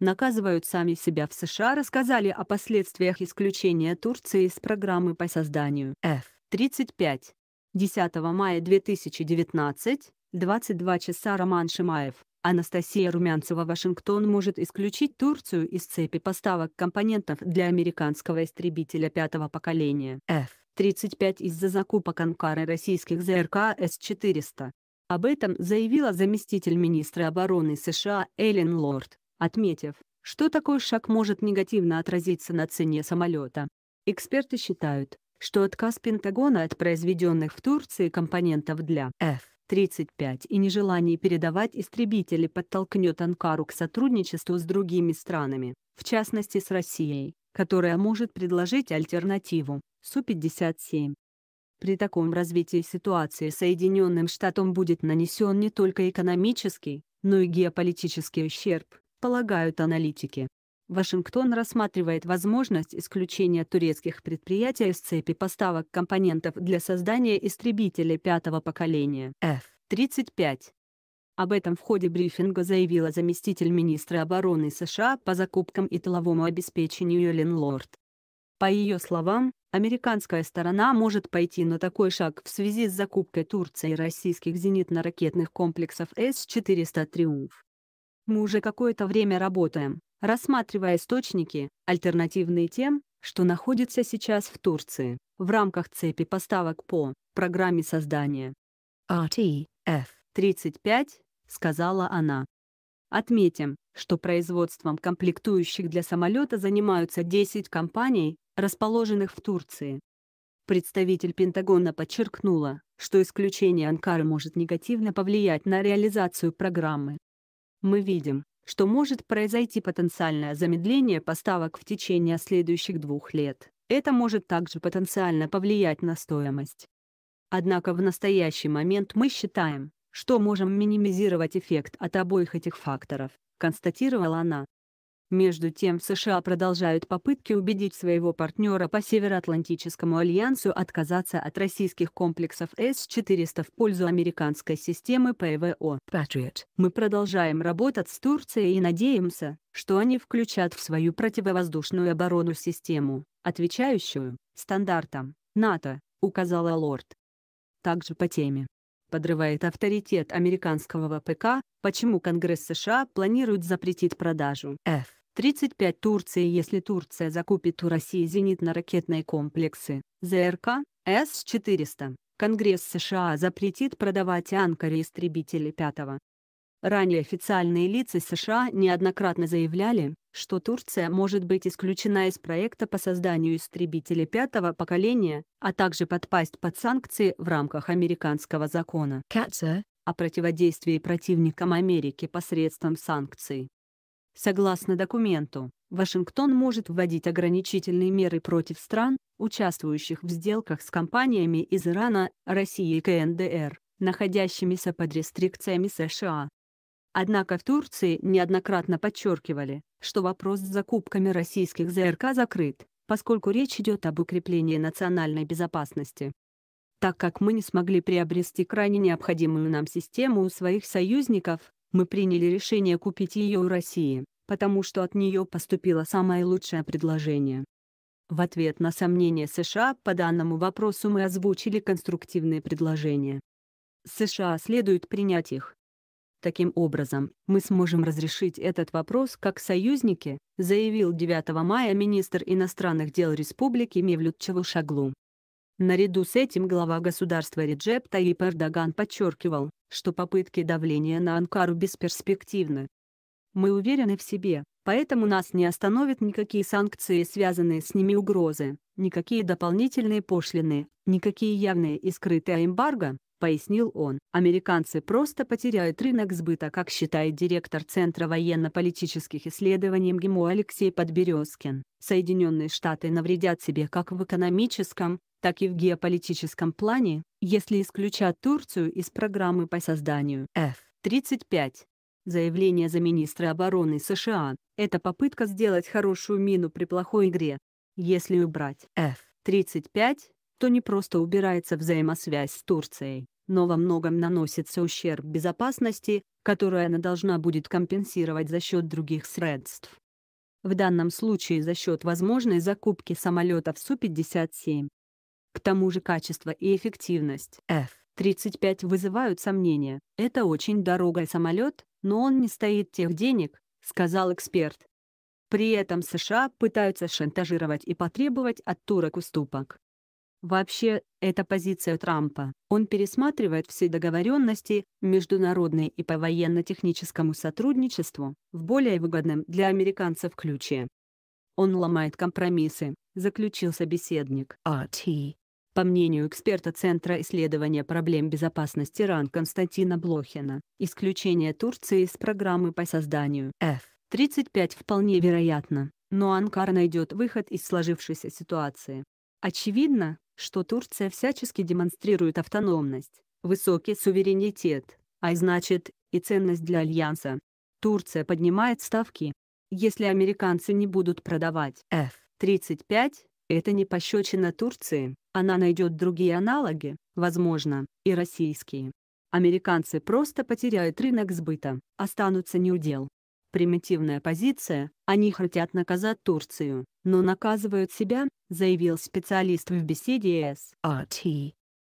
наказывают сами себя в США рассказали о последствиях исключения Турции из программы по созданию F-35. 10 мая 2019, 22 часа Роман Шимаев. Анастасия Румянцева Вашингтон может исключить Турцию из цепи поставок компонентов для американского истребителя пятого поколения F-35 из-за закупок Анкары российских ЗРК С-400. Об этом заявила заместитель министра обороны США Эллен Лорд отметив, что такой шаг может негативно отразиться на цене самолета. Эксперты считают, что отказ Пентагона от произведенных в Турции компонентов для F-35 и нежелание передавать истребители подтолкнет Анкару к сотрудничеству с другими странами, в частности с Россией, которая может предложить альтернативу Су-57. При таком развитии ситуации Соединенным Штатам будет нанесен не только экономический, но и геополитический ущерб, полагают аналитики. Вашингтон рассматривает возможность исключения турецких предприятий из цепи поставок компонентов для создания истребителей пятого поколения F-35. Об этом в ходе брифинга заявила заместитель министра обороны США по закупкам и тыловому обеспечению Эллен Лорд. По ее словам, американская сторона может пойти на такой шаг в связи с закупкой Турции российских зенитно-ракетных комплексов С-400 «Триумф». Мы уже какое-то время работаем, рассматривая источники, альтернативные тем, что находится сейчас в Турции, в рамках цепи поставок по программе создания. RTF-35, сказала она. Отметим, что производством комплектующих для самолета занимаются 10 компаний, расположенных в Турции. Представитель Пентагона подчеркнула, что исключение Анкары может негативно повлиять на реализацию программы мы видим, что может произойти потенциальное замедление поставок в течение следующих двух лет. Это может также потенциально повлиять на стоимость. Однако в настоящий момент мы считаем, что можем минимизировать эффект от обоих этих факторов, констатировала она. Между тем в США продолжают попытки убедить своего партнера по Североатлантическому альянсу отказаться от российских комплексов С-400 в пользу американской системы ПВО Patriot. Мы продолжаем работать с Турцией и надеемся, что они включат в свою противовоздушную оборону систему, отвечающую стандартам НАТО, указала Лорд. Также по теме подрывает авторитет американского ВПК, почему Конгресс США планирует запретить продажу F 35 Турции, если Турция закупит у России зенитно-ракетные комплексы, ЗРК, С-400. Конгресс США запретит продавать Анкаре истребители 5 Ранее официальные лица США неоднократно заявляли, что Турция может быть исключена из проекта по созданию истребителей пятого поколения, а также подпасть под санкции в рамках американского закона КАЦА о противодействии противникам Америки посредством санкций. Согласно документу, Вашингтон может вводить ограничительные меры против стран, участвующих в сделках с компаниями из Ирана, России и КНДР, находящимися под рестрикциями США. Однако в Турции неоднократно подчеркивали, что вопрос с закупками российских ЗРК закрыт, поскольку речь идет об укреплении национальной безопасности. Так как мы не смогли приобрести крайне необходимую нам систему у своих союзников, мы приняли решение купить ее у России, потому что от нее поступило самое лучшее предложение. В ответ на сомнения США по данному вопросу мы озвучили конструктивные предложения. США следует принять их. Таким образом, мы сможем разрешить этот вопрос как союзники, заявил 9 мая министр иностранных дел Республики Мевлют Чавушаглу. Наряду с этим глава государства Реджеп Таип Эрдоган подчеркивал, что попытки давления на Анкару бесперспективны. «Мы уверены в себе, поэтому нас не остановят никакие санкции, связанные с ними угрозы, никакие дополнительные пошлины, никакие явные и скрытые эмбарго, пояснил он. Американцы просто потеряют рынок сбыта, как считает директор Центра военно-политических исследований МГИМО Алексей Подберезкин. Соединенные Штаты навредят себе как в экономическом, так и в геополитическом плане, если исключат Турцию из программы по созданию F-35. Заявление замминистра обороны США – это попытка сделать хорошую мину при плохой игре. Если убрать F-35, то не просто убирается взаимосвязь с Турцией, но во многом наносится ущерб безопасности, который она должна будет компенсировать за счет других средств. В данном случае за счет возможной закупки самолетов Су-57. К тому же качество и эффективность F-35 вызывают сомнения. Это очень дорогой самолет, но он не стоит тех денег, сказал эксперт. При этом США пытаются шантажировать и потребовать от турок уступок. Вообще, это позиция Трампа. Он пересматривает все договоренности международные и по военно-техническому сотрудничеству в более выгодном для американцев ключе. Он ломает компромиссы, заключил собеседник RT. А по мнению эксперта Центра исследования проблем безопасности РАН Константина Блохина, исключение Турции из программы по созданию F-35 вполне вероятно, но Анкара найдет выход из сложившейся ситуации. Очевидно, что Турция всячески демонстрирует автономность, высокий суверенитет, а значит, и ценность для Альянса. Турция поднимает ставки. Если американцы не будут продавать F-35, это не пощечина Турции, она найдет другие аналоги, возможно, и российские. Американцы просто потеряют рынок сбыта, останутся неудел примитивная позиция, они хотят наказать Турцию, но наказывают себя, заявил специалист в беседе с АТ.